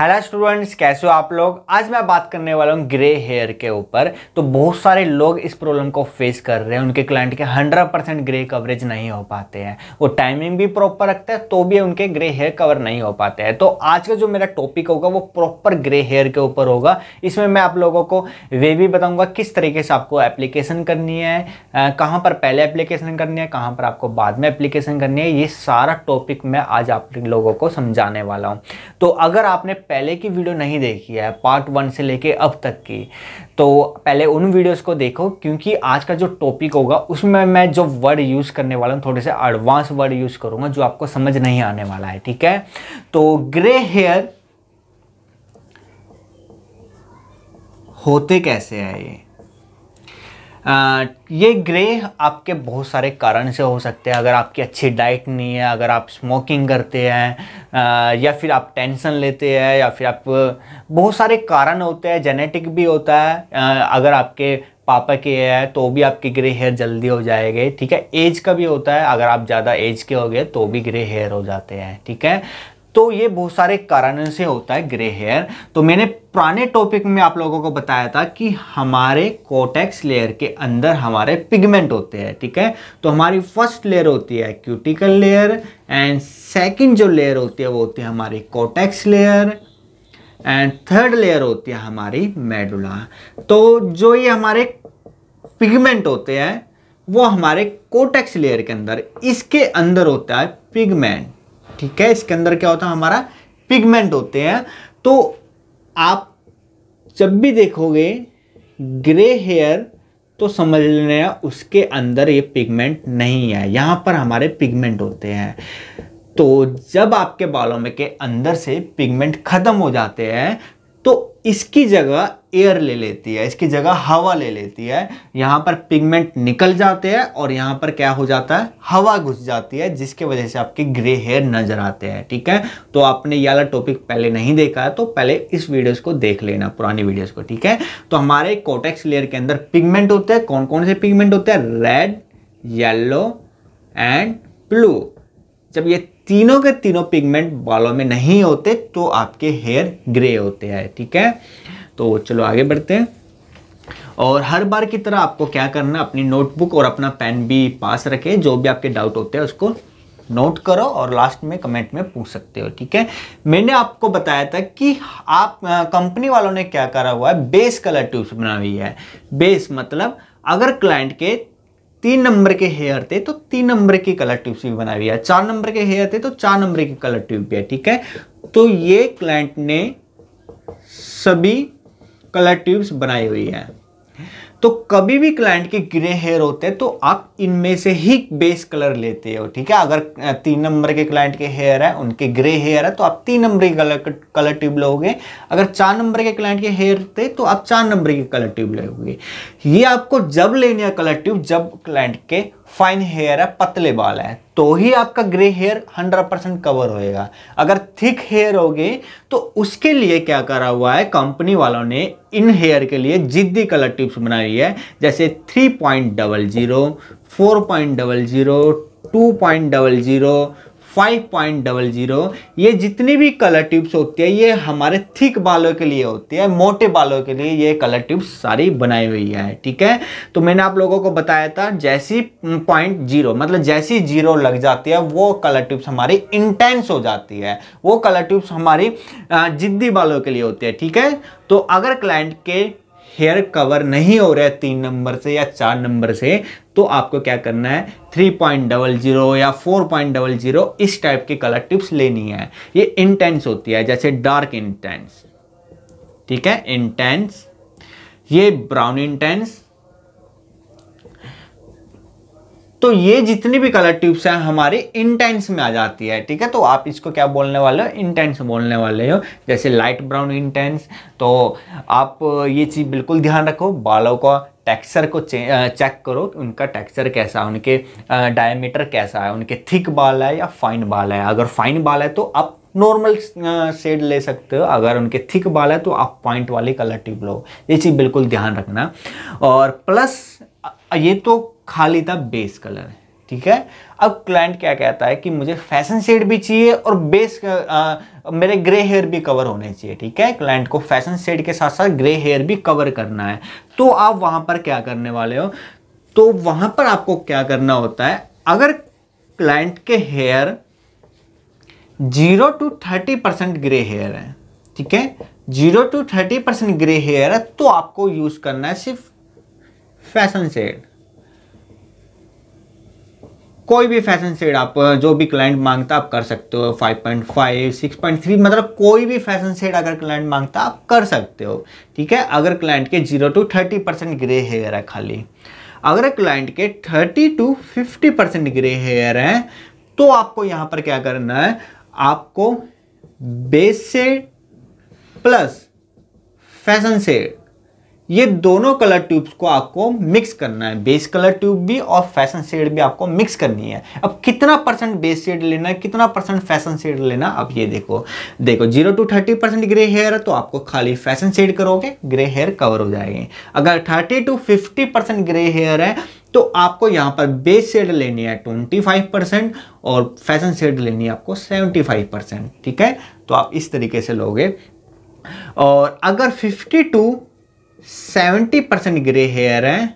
hello students कैसे हो आप लोग आज मैं बात करने वाला हूँ ग्रे हेयर के ऊपर तो बहुत सारे लोग इस प्रॉब्लम को फेस कर रहे हैं उनके क्लाइंट के 100 परसेंट ग्रे कवरेज नहीं हो पाते हैं वो टाइमिंग भी प्रॉपर रखते हैं तो भी उनके ग्रे हेयर कवर नहीं हो पाते हैं तो आज का जो मेरा टॉपिक होगा वो प्रॉपर ग्रे हेयर के ऊपर होगा इसमें मैं आप लोगों को वे भी बताऊँगा किस तरीके से आपको एप्लीकेशन करनी है कहाँ पर पहले एप्लीकेशन करनी है कहाँ पर आपको बाद में एप्लीकेशन करनी है ये सारा टॉपिक मैं आज आप लोगों को समझाने वाला हूँ तो अगर आपने पहले की वीडियो नहीं देखी है पार्ट वन से लेके अब तक की तो पहले उन वीडियोस को देखो क्योंकि आज का जो टॉपिक होगा उसमें मैं जो वर्ड यूज़ करने वाला हूँ थोड़े से एडवांस वर्ड यूज़ करूँगा जो आपको समझ नहीं आने वाला है ठीक है तो ग्रे हेयर होते कैसे हैं ये ये ग्रे आपके बहुत सारे कारण से हो सकते हैं अगर आपकी अच्छी डाइट नहीं है अगर आप स्मोकिंग करते हैं या फिर आप टेंशन लेते हैं या फिर आप बहुत सारे कारण होते हैं जेनेटिक भी होता है अगर आपके पापा के है तो भी आपके ग्रे हेयर जल्दी हो जाएंगे ठीक है एज का भी होता है अगर आप ज़्यादा एज के हो गए तो भी ग्रे हेयर हो जाते हैं ठीक है तो ये बहुत सारे कारणों से होता है ग्रे हेयर तो मैंने पुराने टॉपिक में आप लोगों को बताया था कि हमारे कोटेक्स लेयर के अंदर हमारे पिगमेंट होते हैं ठीक है तो हमारी फर्स्ट लेयर होती है क्यूटिकल लेयर एंड सेकंड जो लेयर होती है वो होती है हमारी cortex layer and third layer होती है हमारी मेडुला तो जो ये हमारे पिगमेंट होते हैं वो हमारे कोटेक्स लेयर के अंदर इसके अंदर होता है पिगमेंट ठीक है इसके अंदर क्या होता है हमारा पिगमेंट होते हैं तो आप जब भी देखोगे ग्रे हेयर तो समझ हैं उसके अंदर ये पिगमेंट नहीं है यहाँ पर हमारे पिगमेंट होते हैं तो जब आपके बालों में के अंदर से पिगमेंट ख़त्म हो जाते हैं तो इसकी जगह एयर ले लेती है इसकी जगह हवा ले लेती है यहाँ पर पिगमेंट निकल जाते हैं और यहाँ पर क्या हो जाता है हवा घुस जाती है जिसके वजह से आपके ग्रे हेयर नजर आते हैं ठीक है तो आपने ये वाला टॉपिक पहले नहीं देखा है तो पहले इस वीडियोज को देख लेना पुरानी वीडियोज को ठीक है तो हमारे कोटेक्स लेयर के अंदर पिगमेंट होते हैं कौन कौन से पिगमेंट होते हैं रेड येलो एंड ब्लू जब ये तीनों के तीनों पिगमेंट बालों में नहीं होते तो आपके हेयर ग्रे होते हैं ठीक है तो चलो आगे बढ़ते हैं और हर बार की तरह आपको क्या करना अपनी नोटबुक और अपना पेन भी पास रखें जो भी आपके डाउट होते हैं उसको नोट करो और लास्ट में कमेंट में पूछ सकते हो ठीक है मैंने आपको बताया था कि आप कंपनी वालों ने क्या करा हुआ है बेस कलर ट्यूब्स बना हुई है बेस मतलब अगर क्लाइंट के तीन नंबर के हेयर थे तो तीन नंबर की कलर ट्यूब्स भी बनाई हुई है चार नंबर के हेयर थे तो चार नंबर की कलर ट्यूब भी है ठीक है तो ये क्लाइंट ने सभी कलर ट्यूब्स बनाई हुई है तो कभी भी क्लाइंट के ग्रे हेयर होते हैं तो आप इनमें से ही बेस कलर लेते हो ठीक है अगर तीन नंबर के क्लाइंट के हेयर है उनके ग्रे हेयर है तो आप तीन नंबर के कलर कलर ट्यूब लोगे अगर चार नंबर के क्लाइंट के हेयर थे तो आप चार नंबर की कलर ट्यूब लोगे ये आपको जब लेनी है कलर ट्यूब जब क्लाइंट के फाइन हेयर है पतले बाल है तो ही आपका ग्रे हेयर 100 परसेंट कवर होएगा अगर थिक हेयर होगे तो उसके लिए क्या करा हुआ है कंपनी वालों ने इन हेयर के लिए जिद्दी कलर टिप्स बनाई है जैसे three point double zero four point double zero two point double zero 5.00 ये जितनी भी कलर ट्यूब्स होती है ये हमारे थिक बालों के लिए होती है मोटे बालों के लिए ये कलर ट्यूब्स सारी बनाई हुई है ठीक है तो मैंने आप लोगों को बताया था जैसी पॉइंट जीरो मतलब जैसी जीरो लग जाती है वो कलर ट्यूब्स हमारी इंटेंस हो जाती है वो कलर ट्यूब्स हमारी जिद्दी बालों के लिए होती है ठीक है तो अगर क्लाइंट के हेयर कवर नहीं हो रहा है तीन नंबर से या चार नंबर से तो आपको क्या करना है थ्री पॉइंट डबल जीरो या फोर पॉइंट डबल जीरो इस टाइप की कलर टिप्स लेनी है ये इंटेंस होती है जैसे डार्क इंटेंस ठीक है इंटेंस ये ब्राउन इंटेंस तो ये जितनी भी कलर ट्यूब्स हैं हमारे इंटेंस में आ जाती है ठीक है तो आप इसको क्या बोलने वाले हो इंटेंस बोलने वाले हो जैसे लाइट ब्राउन इंटेंस तो आप ये चीज़ बिल्कुल ध्यान रखो बालों का टेक्सचर को चेक करो उनका टेक्सचर कैसा है उनके डायमीटर कैसा है उनके थिक बाल है या फाइन बाल है अगर फाइन बाल है तो आप नॉर्मल शेड ले सकते हो अगर उनके थिक बाल है तो आप पॉइंट वाली कलर ट्यूब लो ये चीज़ बिल्कुल ध्यान रखना और प्लस ये तो खाली था बेस कलर है ठीक है अब क्लाइंट क्या कहता है कि मुझे फैशन शेड भी चाहिए और बेस आ, मेरे ग्रे हेयर भी कवर होने चाहिए ठीक है क्लाइंट को फैशन शेड के साथ साथ ग्रे हेयर भी कवर करना है तो आप वहाँ पर क्या करने वाले हो तो वहाँ पर आपको क्या करना होता है अगर क्लाइंट के hair zero to thirty percent grey hair है ठीक है zero to thirty percent grey hair है तो आपको यूज़ करना है सिर्फ फैशन शेड कोई भी फैशन शेड आप जो भी क्लाइंट मांगता आप कर सकते हो 5.5 6.3 मतलब कोई भी फैशन शेड अगर क्लाइंट मांगता आप कर सकते हो ठीक है अगर क्लाइंट के zero to thirty percent grey hair है खाली अगर क्लाइंट के thirty to fifty percent grey hair है तो आपको यहाँ पर क्या करना है आपको base shade plus fashion shade ये दोनों कलर ट्यूब्स को आपको मिक्स करना है बेस कलर ट्यूब भी और फैशन शेड भी आपको मिक्स करनी है अब कितना परसेंट बेस शेड लेना है कितना परसेंट फैशन शेड लेना अब ये देखो देखो zero to thirty percent grey hair है तो आपको खाली फैशन शेड करोगे ग्रे हेयर कवर हो जाएंगे अगर thirty to fifty percent grey hair है तो आपको यहाँ पर बेस शेड लेनी है ट्वेंटी फाइव परसेंट और फैशन शेड लेनी है आपको सेवेंटी फाइव परसेंट ठीक है तो आप इस तरीके से लोगे और अगर fifty to seventy percent grey hair है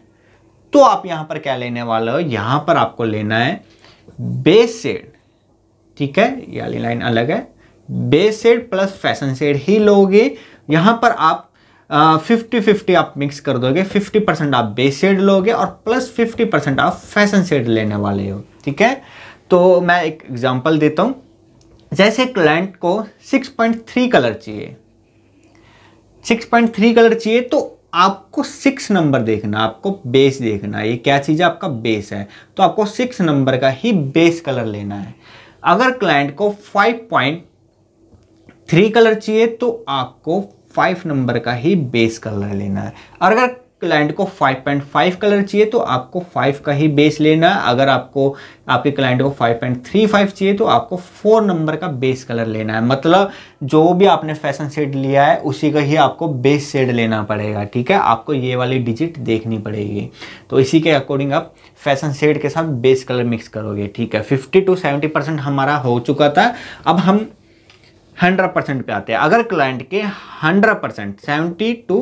तो आप यहां पर क्या लेने वाले हो यहां पर आपको लेना है बेस शेड ठीक है ये वाली लाइन अलग है base shade plus fashion shade ही लोगे यहां पर आप फिफ्टी फिफ्टी आप मिक्स कर दोगे फिफ्टी परसेंट आप बेस शेड लोगे और प्लस फिफ्टी परसेंट आप फैशन शेड लेने वाले हो ठीक है तो मैं एक एग्जांपल देता हूं जैसे क्लाइंट को सिक्स पॉइंट थ्री कलर चाहिए सिक्स पॉइंट थ्री कलर चाहिए तो आपको सिक्स नंबर देखना आपको बेस देखना ये क्या चीज़ है आपका बेस है तो आपको सिक्स नंबर का ही बेस कलर लेना है अगर क्लाइंट को फाइव पॉइंट थ्री कलर चाहिए तो आपको फाइव नंबर का ही बेस कलर लेना है और अगर क्लाइंट को 5.5 कलर चाहिए तो आपको 5 का ही बेस लेना है अगर आपको आपके क्लाइंट को 5.35 चाहिए तो आपको 4 नंबर का बेस कलर लेना है मतलब जो भी आपने फैशन सेट लिया है उसी का ही आपको बेस सेट लेना पड़ेगा ठीक है आपको ये वाली डिजिट देखनी पड़ेगी तो इसी के अकॉर्डिंग आप फैशन सेट के साथ बेस कलर मिक्स करोगे ठीक है फिफ्टी टू सेवेंटी हमारा हो चुका था अब हम हंड्रेड परसेंट पे आते हैं अगर क्लाइंट के hundred percent seventy to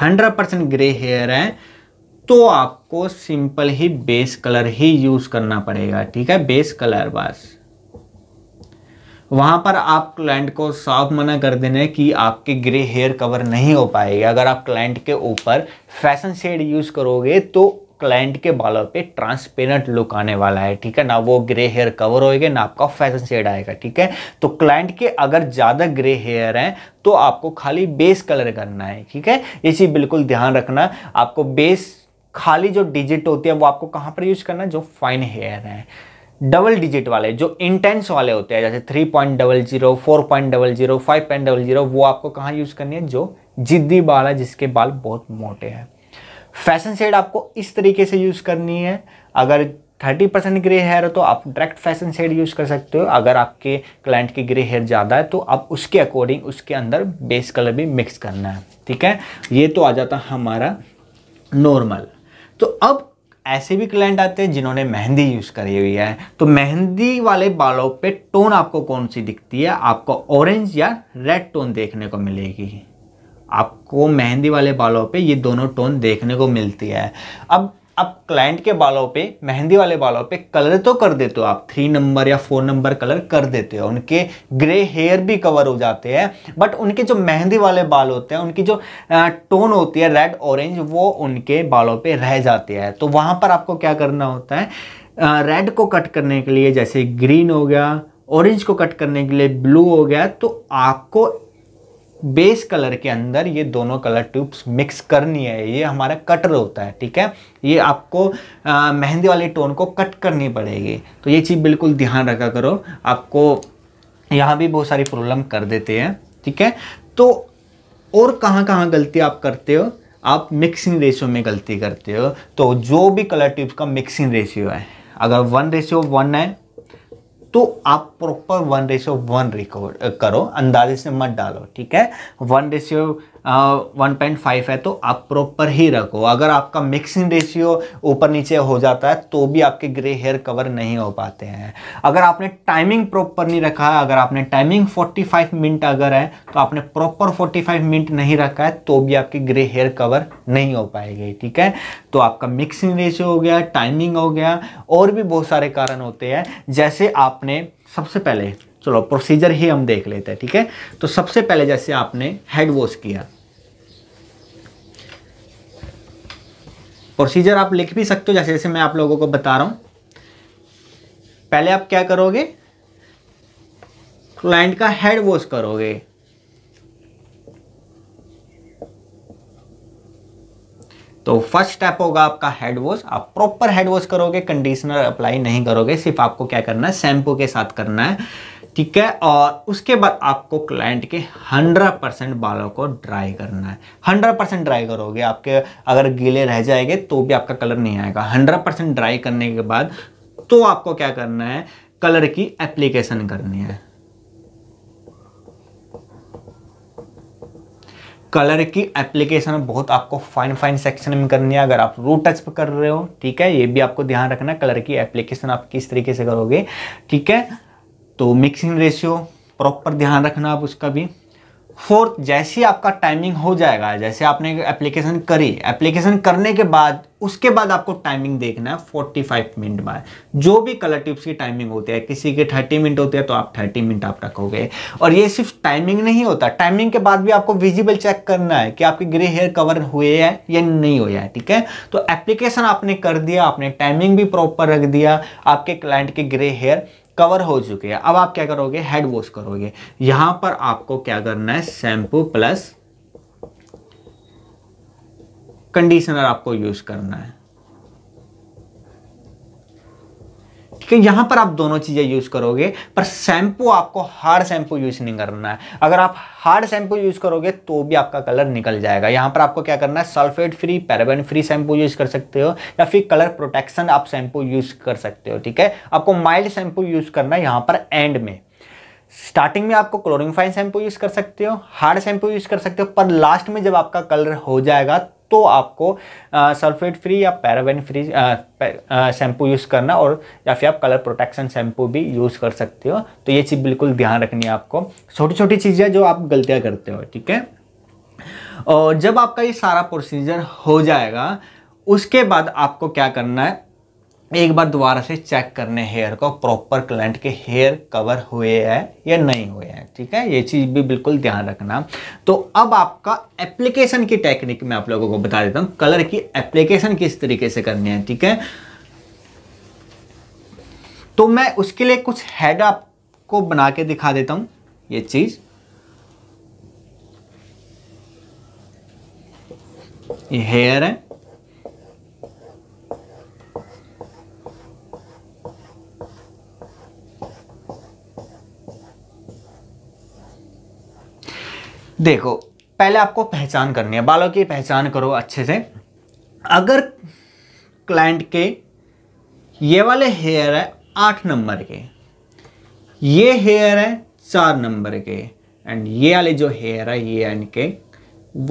hundred percent grey hair है तो आपको सिंपल ही बेस कलर ही यूज करना पड़ेगा ठीक है बेस कलर बस वहां पर आप क्लाइंट को साफ मना कर देना कि आपके ग्रे हेयर कवर नहीं हो पाएगी अगर आप क्लाइंट के ऊपर फैशन शेड यूज़ करोगे तो क्लाइंट के बालों पे ट्रांसपेरेंट लुक आने वाला है ठीक है ना वो ग्रे हेयर कवर होएगा ना आपका फैशन शेड आएगा ठीक है तो क्लाइंट के अगर ज़्यादा ग्रे हेयर हैं तो आपको खाली बेस कलर करना है ठीक है इसी बिल्कुल ध्यान रखना आपको बेस खाली जो डिजिट होती है वो आपको कहाँ पर यूज करना है जो फाइन हेयर है डबल डिजिट वाले जो इंटेंस वाले होते हैं जैसे three point double zero four point double zero five point double zero वो आपको कहाँ यूज़ करनी है जो जिद्दी बाल है जिसके बाल बहुत मोटे हैं फैशन शेड आपको इस तरीके से यूज़ करनी है अगर 30 परसेंट ग्रे हेयर है तो आप डायरेक्ट फैशन शेड यूज़ कर सकते हो अगर आपके क्लाइंट की ग्रे हेयर ज़्यादा है तो आप उसके अकॉर्डिंग उसके अंदर बेस कलर भी मिक्स करना है ठीक है ये तो आ जाता हमारा नॉर्मल तो अब ऐसे भी क्लाइंट आते हैं जिन्होंने मेहंदी यूज़ करी हुई है तो मेहंदी वाले बालों पे टोन आपको कौन सी दिखती है आपको ऑरेंज या रेड टोन देखने को मिलेगी आपको मेहंदी वाले बालों पे ये दोनों टोन देखने को मिलती है अब आप क्लाइंट के बालों पे मेहंदी वाले बालों पे कलर तो कर देते हो आप थ्री नंबर या फोर नंबर कलर कर देते हो उनके ग्रे हेयर भी कवर हो जाते हैं बट उनके जो मेहंदी वाले बाल होते हैं उनकी जो टोन होती है रेड ऑरेंज वो उनके बालों पे रह जाते हैं तो वहाँ पर आपको क्या करना होता है रेड को कट करने के लिए जैसे ग्रीन हो गया ऑरेंज को कट करने के लिए ब्लू हो गया तो आपको बेस कलर के अंदर ये दोनों कलर ट्यूब्स मिक्स करनी है ये हमारा कटर होता है ठीक है ये आपको मेहंदी वाले टोन को कट करनी पड़ेगी तो ये चीज़ बिल्कुल ध्यान रखा करो आपको यहाँ भी बहुत सारी प्रॉब्लम कर देते हैं ठीक है तो और कहाँ कहाँ गलती आप करते हो आप मिक्सिंग रेशियो में गलती करते हो तो जो भी कलर ट्यूब्स का मिक्सिंग रेशियो है अगर वन रेशियो वन है तो आप proper one ratio one record करो अंदाजे से मत डालो ठीक है one ratio one point five है तो आप प्रॉपर ही रखो अगर आपका मिक्सिंग रेशियो ऊपर नीचे हो जाता है तो भी आपके ग्रे हेयर कवर नहीं हो पाते हैं अगर आपने टाइमिंग प्रॉपर नहीं रखा है अगर आपने टाइमिंग फोर्टी फाइव मिनट अगर है तो आपने प्रॉपर फोर्टी फाइव मिनट नहीं रखा है तो भी आपके ग्रे हेयर कवर नहीं हो पाएगी ठीक है तो आपका मिक्सिंग रेशियो हो गया टाइमिंग हो गया और भी बहुत सारे कारण होते हैं जैसे आपने सबसे पहले चलो प्रोसीजर ही हम देख लेते हैं ठीक है तो सबसे पहले जैसे आपने हेड वॉश किया प्रोसीजर आप लिख भी सकते हो जैसे जैसे मैं आप लोगों को बता रहा हूं पहले आप क्या करोगे क्लाइंट का हेड वॉश करोगे तो फर्स्ट स्टेप होगा आपका हेड वॉश आप प्रॉपर हेड वॉश करोगे कंडीशनर अप्लाई नहीं करोगे सिर्फ आपको क्या करना है शैंपू के साथ करना है ठीक है और उसके बाद आपको क्लाइंट के 100 परसेंट बालों को ड्राई करना है 100 परसेंट ड्राई करोगे आपके अगर गीले रह जाएंगे तो भी आपका कलर नहीं आएगा 100 परसेंट ड्राई करने के बाद तो आपको क्या करना है कलर की एप्लीकेशन करनी है कलर की एप्लीकेशन बहुत आपको फाइन फाइन सेक्शन में करनी है अगर आप रूट टच कर रहे हो ठीक है ये भी आपको ध्यान रखना है कलर की एप्लीकेशन आप किस तरीके से करोगे ठीक है तो मिक्सिंग रेशियो प्रॉपर ध्यान रखना आप उसका भी फोर्थ जैसे आपका टाइमिंग हो जाएगा जैसे आपने एप्लीकेशन करी एप्लीकेशन करने के बाद उसके बाद आपको टाइमिंग देखना है 45 मिनट बाद जो भी कलर ट्यूब्स की टाइमिंग होती है किसी के 30 मिनट होते हैं तो आप 30 मिनट आप रखोगे और ये सिर्फ टाइमिंग नहीं होता टाइमिंग के बाद भी आपको विजिबल चेक करना है कि आपके ग्रे हेयर कवर हुए है या नहीं हुए हैं ठीक है तो एप्लीकेशन आपने कर दिया आपने टाइमिंग भी प्रॉपर रख दिया आपके क्लाइंट के ग्रे हेयर कवर हो चुके हैं अब आप क्या करोगे हेड वॉश करोगे यहां पर आपको क्या करना है शैम्पू प्लस कंडीशनर आपको यूज करना है कि यहाँ पर आप दोनों चीज़ें यूज़ करोगे पर शैम्पू आपको हार्ड शैम्पू यूज़ नहीं करना है अगर आप हार्ड शैम्पू यूज़ करोगे तो भी आपका कलर निकल जाएगा यहाँ पर आपको क्या करना है sulphate free paraben free shampoo use कर सकते हो या फिर कलर प्रोटेक्शन आप शैम्पू यूज़ कर सकते हो ठीक है आपको माइल्ड शैम्पू यूज़ करना है यहाँ पर एंड में स्टार्टिंग में आपको फाइन शैम्पू यूज़ कर सकते हो हार्ड शैम्पू यूज़ कर सकते हो पर लास्ट में जब आपका कलर हो जाएगा तो आपको सल्फेट फ्री या पैराबेन फ्री शैम्पू यूज़ करना और या फिर आप कलर प्रोटेक्शन शैम्पू भी यूज़ कर सकते हो तो ये चीज़ बिल्कुल ध्यान रखनी है आपको छोटी छोटी चीज़ें जो आप गलतियाँ करते हो ठीक है और जब आपका ये सारा प्रोसीजर हो जाएगा उसके बाद आपको क्या करना है एक बार दोबारा से चेक करने हेयर को प्रॉपर क्लाइंट के हेयर कवर हुए हैं या नहीं हुए हैं ठीक है ये चीज़ भी बिल्कुल ध्यान रखना तो अब आपका एप्लीकेशन की टेक्निक मैं आप लोगों को बता देता हूँ कलर की एप्लीकेशन किस तरीके से करनी है ठीक है तो मैं उसके लिए कुछ हेड आपको बना के दिखा देता हूँ ये चीज़ ये हेयर है देखो पहले आपको पहचान करनी है बालों की पहचान करो अच्छे से अगर क्लाइंट के ये वाले हेयर है आठ नंबर के ये हेयर है चार नंबर के एंड ये वाले जो हेयर है ये इनके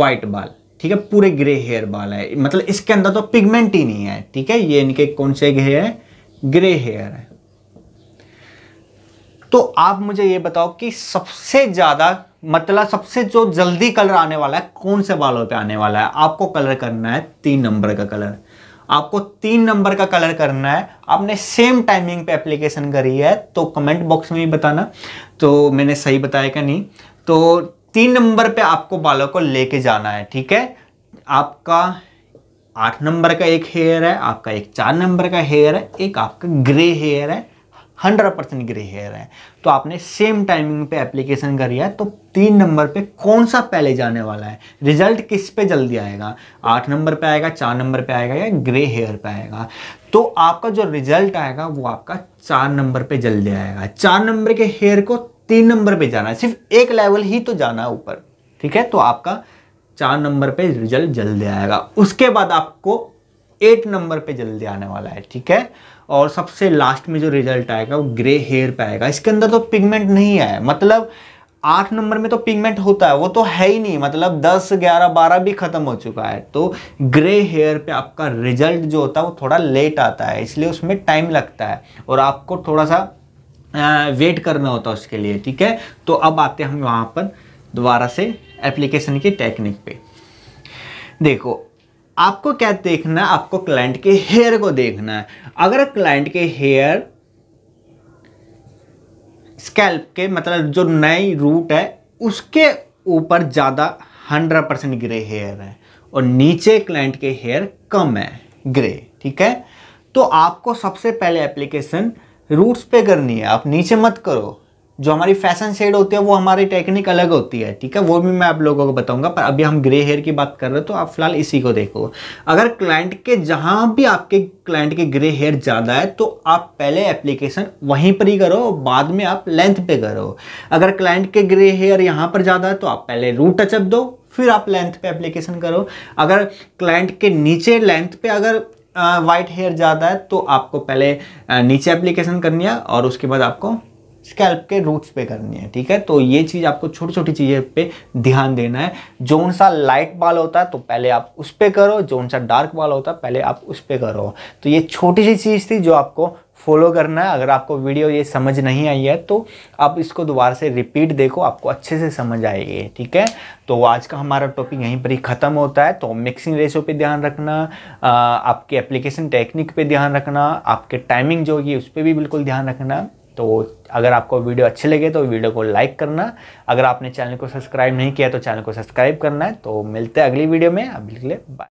वाइट बाल ठीक है पूरे ग्रे हेयर बाल है मतलब इसके अंदर तो पिगमेंट ही नहीं है ठीक है ये इनके कौन से हेयर है ग्रे हेयर है तो आप मुझे ये बताओ कि सबसे ज़्यादा मतलब सबसे जो जल्दी कलर आने वाला है कौन से बालों पे आने वाला है आपको कलर करना है तीन नंबर का कलर आपको तीन नंबर का कलर करना है आपने सेम टाइमिंग पे एप्लीकेशन करी है तो कमेंट बॉक्स में भी बताना तो मैंने सही बताया क्या नहीं तो तीन नंबर पे आपको बालों को लेके जाना है ठीक है आपका आठ नंबर का एक हेयर है आपका एक चार नंबर का हेयर है एक आपका ग्रे हेयर है हंड्रेड परसेंट ग्रे हेयर है तो आपने सेम टाइमिंग पे एप्लीकेशन करी है तो तीन नंबर पे कौन सा पहले जाने वाला है रिजल्ट किस पे जल्दी आएगा आठ नंबर पे आएगा चार नंबर पे आएगा या ग्रे हेयर पे आएगा तो आपका जो रिजल्ट आएगा वो आपका चार नंबर पे जल्दी आएगा चार नंबर के हेयर को तीन नंबर पे जाना है सिर्फ एक लेवल ही तो जाना है ऊपर ठीक है तो आपका चार नंबर पे रिजल्ट जल्दी आएगा उसके बाद आपको एट नंबर पे जल्दी आने वाला है ठीक है और सबसे लास्ट में जो रिजल्ट आएगा वो ग्रे हेयर पे आएगा इसके अंदर तो पिगमेंट नहीं आया मतलब आठ नंबर में तो पिगमेंट होता है वो तो है ही नहीं मतलब दस ग्यारह बारह भी खत्म हो चुका है तो ग्रे हेयर पे आपका रिजल्ट जो होता है वो थोड़ा लेट आता है इसलिए उसमें टाइम लगता है और आपको थोड़ा सा वेट करना होता है उसके लिए ठीक है तो अब आते हैं हम वहाँ पर दोबारा से एप्लीकेशन की टेक्निक पे देखो आपको क्या देखना है आपको क्लाइंट के हेयर को देखना है अगर क्लाइंट के हेयर स्कैल्प के मतलब जो नई रूट है उसके ऊपर ज़्यादा हंड्रेड परसेंट ग्रे हेयर है और नीचे क्लाइंट के हेयर कम है ग्रे ठीक है तो आपको सबसे पहले एप्लीकेशन रूट्स पे करनी है आप नीचे मत करो जो हमारी फैशन शेड होती है वो हमारी टेक्निक अलग होती है ठीक है वो भी मैं आप लोगों को बताऊंगा पर अभी हम ग्रे हेयर की बात कर रहे हो तो आप फिलहाल इसी को देखो अगर क्लाइंट के जहाँ भी आपके क्लाइंट के ग्रे हेयर ज़्यादा है तो आप पहले एप्लीकेशन वहीं पर ही करो बाद में आप लेंथ पे करो अगर क्लाइंट के ग्रे हेयर यहाँ पर ज़्यादा है तो आप पहले रूट टचअप दो फिर आप लेंथ पे एप्लीकेशन करो अगर क्लाइंट के नीचे लेंथ पे अगर वाइट हेयर ज़्यादा है तो आपको पहले नीचे एप्लीकेशन करनी है और उसके बाद आपको स्कैल्प के रूट्स पे करनी है ठीक है तो ये चीज़ आपको छोटी छोटी चीज़ें पे ध्यान देना है जो सा लाइट बाल होता है तो पहले आप उस पर करो जो सा डार्क बाल होता है पहले आप उस पर करो तो ये छोटी सी चीज़ थी जो आपको फॉलो करना है अगर आपको वीडियो ये समझ नहीं आई है तो आप इसको दोबारा से रिपीट देखो आपको अच्छे से समझ आएगी ठीक है तो आज का हमारा टॉपिक यहीं पर ही ख़त्म होता है तो मिक्सिंग रेशो पे ध्यान रखना आपके एप्लीकेशन टेक्निक पे ध्यान रखना आपके टाइमिंग जो होगी उस पर भी बिल्कुल ध्यान रखना तो अगर आपको वीडियो अच्छे लगे तो वीडियो को लाइक करना अगर आपने चैनल को सब्सक्राइब नहीं किया तो चैनल को सब्सक्राइब करना है तो मिलते हैं अगली वीडियो में अभी के लिए बाय